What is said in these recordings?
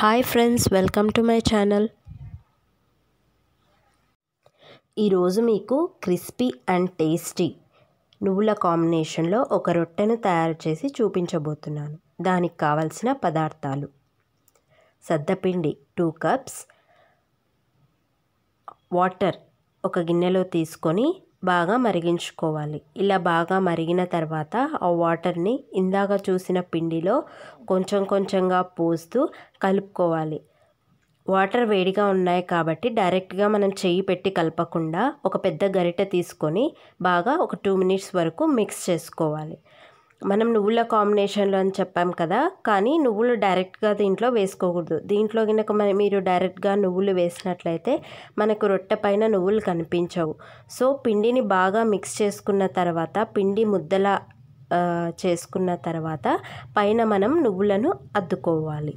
hi friends welcome to my channel ఈరోజు మీకు crispy and tasty నువ్వుల కాంబినేషన్లో ఒక రొట్టెను తయారు చేసి చూపించబోతున్నాను దానికి కావలసిన పదార్థాలు సద్దపిండి టూ కప్స్ వాటర్ ఒక గిన్నెలో తీసుకొని బాగా మరిగించుకోవాలి ఇలా బాగా మరిగిన తర్వాత ఆ వాటర్ని ఇందాక చూసిన పిండిలో కొంచెం కొంచెంగా పోస్తూ కలుపుకోవాలి వాటర్ వేడిగా ఉన్నాయి కాబట్టి డైరెక్ట్గా మనం చెయ్యి పెట్టి కలపకుండా ఒక పెద్ద గరిటె తీసుకొని బాగా ఒక టూ మినిట్స్ వరకు మిక్స్ చేసుకోవాలి మనం నువ్వుల కాంబినేషన్లో అని చెప్పాం కదా కానీ నువ్వులు డైరెక్ట్గా దీంట్లో వేసుకోకూడదు దీంట్లో కనుక మీరు డైరెక్ట్గా నువ్వులు వేసినట్లయితే మనకు రొట్టె పైన నువ్వులు కనిపించవు సో పిండిని బాగా మిక్స్ చేసుకున్న తర్వాత పిండి ముద్దల చేసుకున్న తర్వాత పైన మనం నువ్వులను అద్దుకోవాలి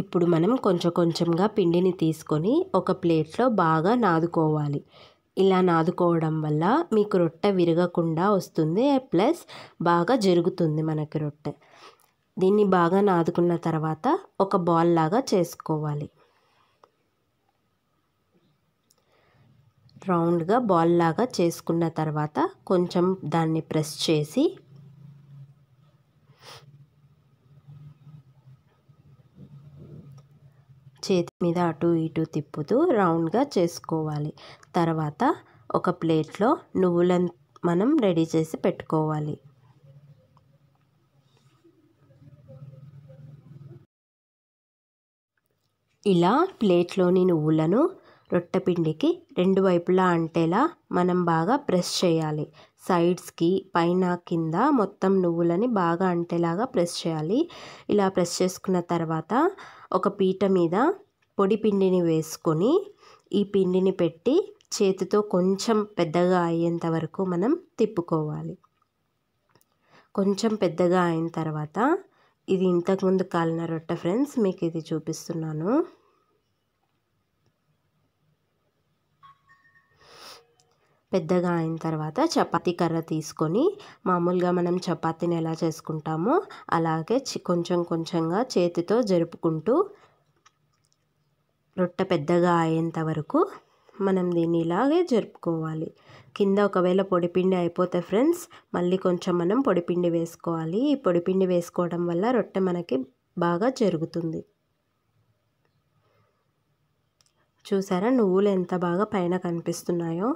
ఇప్పుడు మనం కొంచెం కొంచెంగా పిండిని తీసుకొని ఒక ప్లేట్లో బాగా నాదుకోవాలి ఇలా నాదుకోవడం వల్ల మీకు రొట్టె విరగకుండా వస్తుంది ప్లస్ బాగా జరుగుతుంది మనకి రొట్టె దీన్ని బాగా నాదుకున్న తర్వాత ఒక బాల్ లాగా చేసుకోవాలి రౌండ్గా బాల్ లాగా చేసుకున్న తర్వాత కొంచెం దాన్ని ప్రెస్ చేసి చేతి మీద అటు ఇటు తిప్పుతూ రౌండ్గా చేసుకోవాలి తర్వాత ఒక ప్లేట్లో నువ్వులను మనం రెడీ చేసి పెట్టుకోవాలి ఇలా ప్లేట్లోని నువ్వులను రొట్టెపిండికి రెండు వైపులా అంటేలా మనం బాగా ప్రెస్ చేయాలి సైడ్స్కి పైన కింద మొత్తం నువ్వులని బాగా అంటేలాగా ప్రెస్ చేయాలి ఇలా ప్రెస్ చేసుకున్న తర్వాత ఒక పీట మీద పొడి పిండిని వేసుకొని ఈ పిండిని పెట్టి చేతితో కొంచెం పెద్దగా అయ్యేంత వరకు మనం తిప్పుకోవాలి కొంచెం పెద్దగా అయిన తర్వాత ఇది ఇంతకుముందు కాలిన రొట్టె ఫ్రెండ్స్ మీకు ఇది చూపిస్తున్నాను పెద్దగా అయిన తర్వాత చపాతీ కర్ర తీసుకొని మామూలుగా మనం చపాతీని ఎలా చేసుకుంటామో అలాగే కొంచెం కొంచెంగా చేతితో జరుపుకుంటూ రొట్టె పెద్దగా అయ్యేంత వరకు మనం దీన్ని ఇలాగే జరుపుకోవాలి కింద ఒకవేళ పొడిపిండి అయిపోతే ఫ్రెండ్స్ మళ్ళీ కొంచెం మనం పొడిపిండి వేసుకోవాలి ఈ పొడిపిండి వేసుకోవడం వల్ల రొట్టె మనకి బాగా జరుగుతుంది చూసారా నువ్వులు ఎంత బాగా పైన కనిపిస్తున్నాయో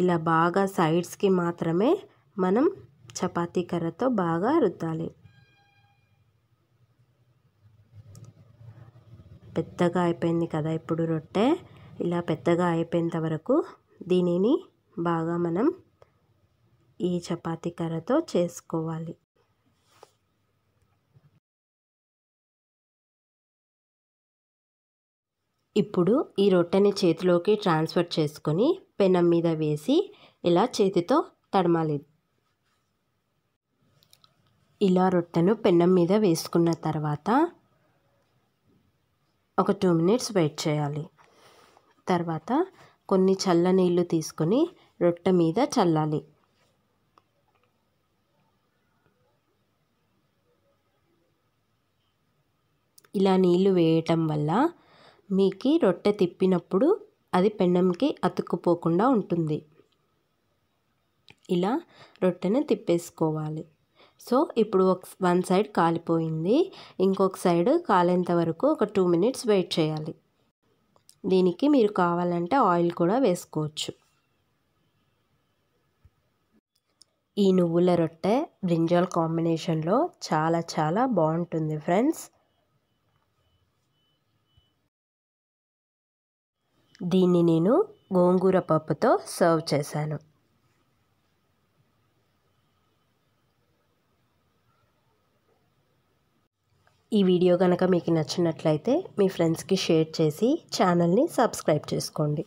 ఇలా బాగా సైడ్స్కి మాత్రమే మనం చపాతీ కర్రతో బాగా రుద్దాలి పెద్దగా అయిపోయింది కదా ఇప్పుడు రొట్టె ఇలా పెద్దగా అయిపోయేంత వరకు దీనిని బాగా మనం ఈ చపాతీ కర్రతో చేసుకోవాలి ఇప్పుడు ఈ రొట్టెని చేతిలోకి ట్రాన్స్ఫర్ చేసుకొని పెనం మీద వేసి ఇలా చేతితో తడమాలి ఇలా రొట్టెను పెనం మీద వేసుకున్న తర్వాత ఒక టూ మినిట్స్ వెయిట్ చేయాలి తర్వాత కొన్ని చల్ల నీళ్ళు తీసుకొని రొట్టె మీద చల్లాలి ఇలా నీళ్ళు వేయటం వల్ల మీకు రొట్టె తిప్పినప్పుడు అది పెన్నంకి అతుక్కుపోకుండా ఉంటుంది ఇలా రొట్టెను తిప్పేసుకోవాలి సో ఇప్పుడు ఒక వన్ సైడ్ కాలిపోయింది ఇంకొక సైడ్ కాలేంత వరకు ఒక టూ మినిట్స్ వెయిట్ చేయాలి దీనికి మీరు కావాలంటే ఆయిల్ కూడా వేసుకోవచ్చు ఈ నువ్వుల రొట్టె బ్రింజాల్ కాంబినేషన్లో చాలా చాలా బాగుంటుంది ఫ్రెండ్స్ దీన్ని నేను గోంగూర పప్పుతో సర్వ్ చేశాను ఈ వీడియో కనుక మీకు నచ్చినట్లయితే మీ ఫ్రెండ్స్కి షేర్ చేసి ఛానల్ని సబ్స్క్రైబ్ చేసుకోండి